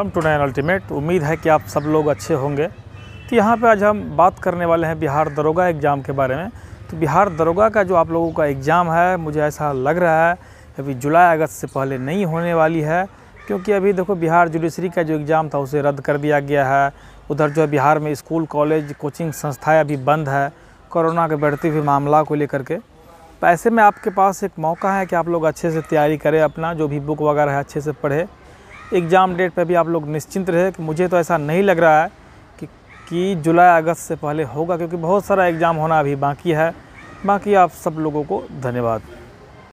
come to nine ultimate उम्मीद है कि आप सब लोग अच्छे होंगे तो यहाँ पे आज हम बात करने वाले हैं बिहार दरोगा एग्ज़ाम के बारे में तो बिहार दरोगा का जो आप लोगों का एग्ज़ाम है मुझे ऐसा लग रहा है अभी जुलाई अगस्त से पहले नहीं होने वाली है क्योंकि अभी देखो बिहार जुडिशरी का जो एग्ज़ाम था उसे रद्द कर दिया गया है उधर जो है बिहार में स्कूल कॉलेज कोचिंग संस्थाएँ अभी बंद है कोरोना के बढ़ते हुए मामला को लेकर के तो ऐसे में आपके पास एक मौका है कि आप लोग अच्छे से तैयारी करें अपना जो भी बुक वगैरह है अच्छे से पढ़े एग्ज़ाम डेट पे भी आप लोग निश्चिंत रहे कि मुझे तो ऐसा नहीं लग रहा है कि कि जुलाई अगस्त से पहले होगा क्योंकि बहुत सारा एग्ज़ाम होना अभी बाकी है बाकी आप सब लोगों को धन्यवाद